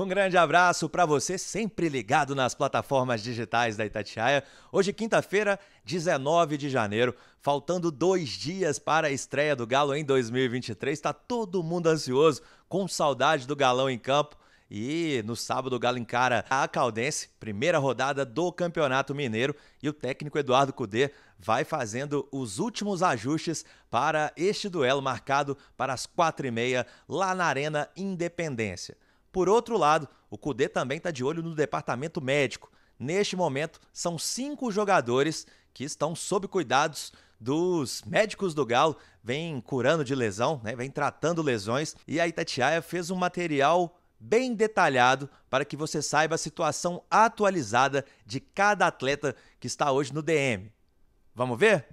Um grande abraço para você, sempre ligado nas plataformas digitais da Itatiaia. Hoje, quinta-feira, 19 de janeiro, faltando dois dias para a estreia do Galo em 2023. Está todo mundo ansioso, com saudade do Galão em campo. E no sábado o Galo encara a Caldense, primeira rodada do Campeonato Mineiro, e o técnico Eduardo Cudê vai fazendo os últimos ajustes para este duelo marcado para as quatro e meia lá na Arena Independência. Por outro lado, o Cudê também está de olho no departamento médico. Neste momento, são cinco jogadores que estão sob cuidados dos médicos do Galo, vem curando de lesão, né? vem tratando lesões. E a Itatiaia fez um material bem detalhado para que você saiba a situação atualizada de cada atleta que está hoje no DM. Vamos ver?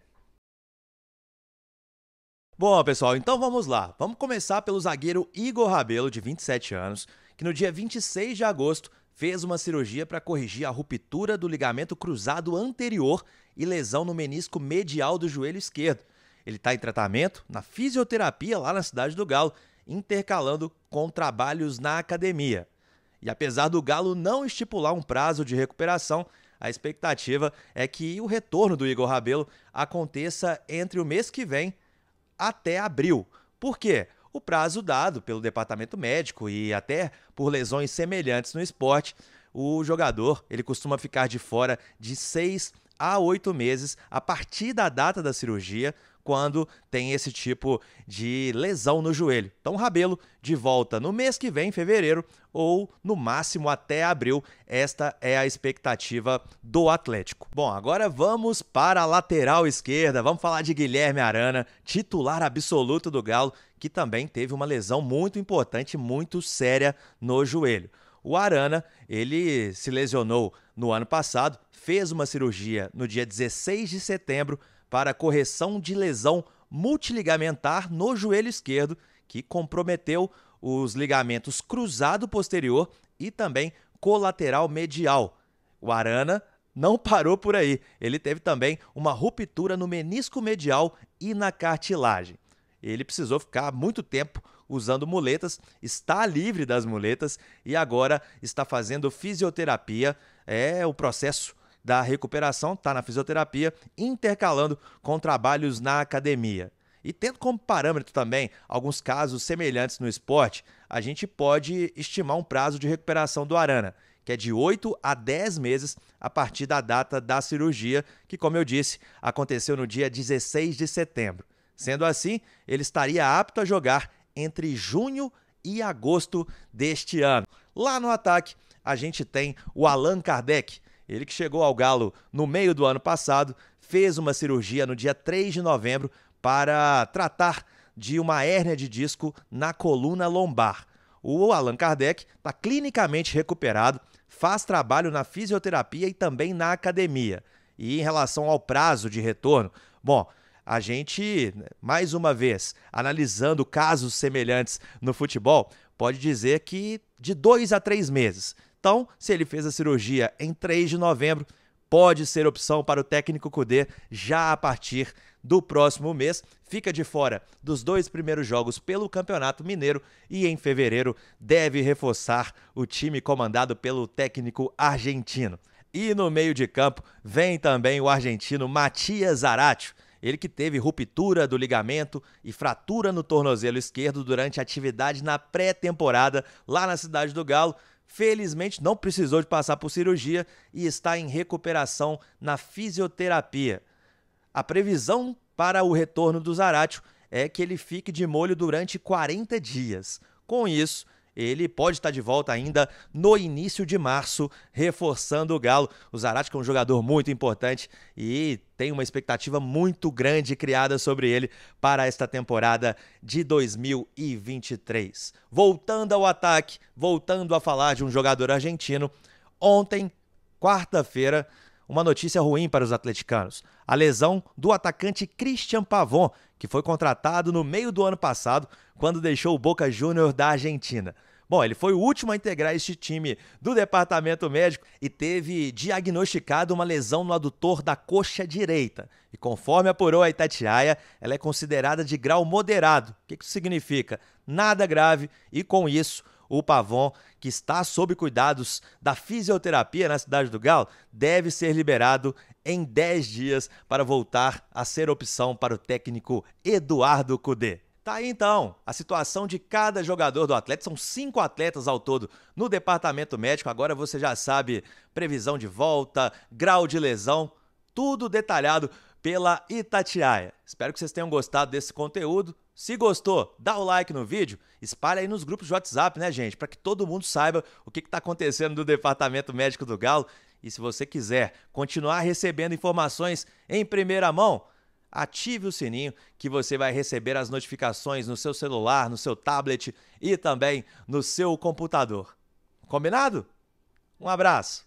Bom, pessoal, então vamos lá. Vamos começar pelo zagueiro Igor Rabelo, de 27 anos, que no dia 26 de agosto fez uma cirurgia para corrigir a ruptura do ligamento cruzado anterior e lesão no menisco medial do joelho esquerdo. Ele está em tratamento na fisioterapia lá na cidade do Galo, intercalando com trabalhos na academia. E apesar do Galo não estipular um prazo de recuperação, a expectativa é que o retorno do Igor Rabelo aconteça entre o mês que vem até abril. Por quê? o prazo dado pelo departamento médico e até por lesões semelhantes no esporte, o jogador ele costuma ficar de fora de seis a oito meses a partir da data da cirurgia, quando tem esse tipo de lesão no joelho. Então, o Rabelo de volta no mês que vem, fevereiro, ou no máximo até abril. Esta é a expectativa do Atlético. Bom, agora vamos para a lateral esquerda. Vamos falar de Guilherme Arana, titular absoluto do Galo, que também teve uma lesão muito importante, muito séria no joelho. O Arana, ele se lesionou no ano passado, fez uma cirurgia no dia 16 de setembro para correção de lesão multiligamentar no joelho esquerdo, que comprometeu os ligamentos cruzado posterior e também colateral medial. O Arana não parou por aí, ele teve também uma ruptura no menisco medial e na cartilagem ele precisou ficar muito tempo usando muletas, está livre das muletas e agora está fazendo fisioterapia. É o processo da recuperação, está na fisioterapia, intercalando com trabalhos na academia. E tendo como parâmetro também alguns casos semelhantes no esporte, a gente pode estimar um prazo de recuperação do Arana, que é de 8 a 10 meses a partir da data da cirurgia, que, como eu disse, aconteceu no dia 16 de setembro. Sendo assim, ele estaria apto a jogar entre junho e agosto deste ano. Lá no ataque, a gente tem o Allan Kardec, ele que chegou ao Galo no meio do ano passado, fez uma cirurgia no dia 3 de novembro para tratar de uma hérnia de disco na coluna lombar. O Allan Kardec está clinicamente recuperado, faz trabalho na fisioterapia e também na academia. E em relação ao prazo de retorno, bom, a gente, mais uma vez, analisando casos semelhantes no futebol, pode dizer que de dois a três meses. Então, se ele fez a cirurgia em 3 de novembro, pode ser opção para o técnico Kudê já a partir do próximo mês. Fica de fora dos dois primeiros jogos pelo Campeonato Mineiro e em fevereiro deve reforçar o time comandado pelo técnico argentino. E no meio de campo vem também o argentino Matias Aratio ele que teve ruptura do ligamento e fratura no tornozelo esquerdo durante atividade na pré-temporada lá na Cidade do Galo. Felizmente não precisou de passar por cirurgia e está em recuperação na fisioterapia. A previsão para o retorno do Zaratio é que ele fique de molho durante 40 dias. Com isso, ele pode estar de volta ainda no início de março, reforçando o Galo. O Zarate é um jogador muito importante e tem uma expectativa muito grande criada sobre ele para esta temporada de 2023. Voltando ao ataque, voltando a falar de um jogador argentino, ontem, quarta-feira, uma notícia ruim para os atleticanos: a lesão do atacante Christian Pavon, que foi contratado no meio do ano passado, quando deixou o Boca Júnior da Argentina. Bom, ele foi o último a integrar este time do departamento médico e teve diagnosticado uma lesão no adutor da coxa direita. E conforme apurou a Itatiaia, ela é considerada de grau moderado. O que isso significa? Nada grave e com isso o Pavon, que está sob cuidados da fisioterapia na cidade do Galo, deve ser liberado em 10 dias para voltar a ser opção para o técnico Eduardo Cudê. Tá aí então a situação de cada jogador do atleta. São cinco atletas ao todo no departamento médico. Agora você já sabe previsão de volta, grau de lesão, tudo detalhado pela Itatiaia. Espero que vocês tenham gostado desse conteúdo. Se gostou, dá o like no vídeo, espalha aí nos grupos de WhatsApp, né, gente? Para que todo mundo saiba o que está acontecendo do Departamento Médico do Galo. E se você quiser continuar recebendo informações em primeira mão, ative o sininho que você vai receber as notificações no seu celular, no seu tablet e também no seu computador. Combinado? Um abraço!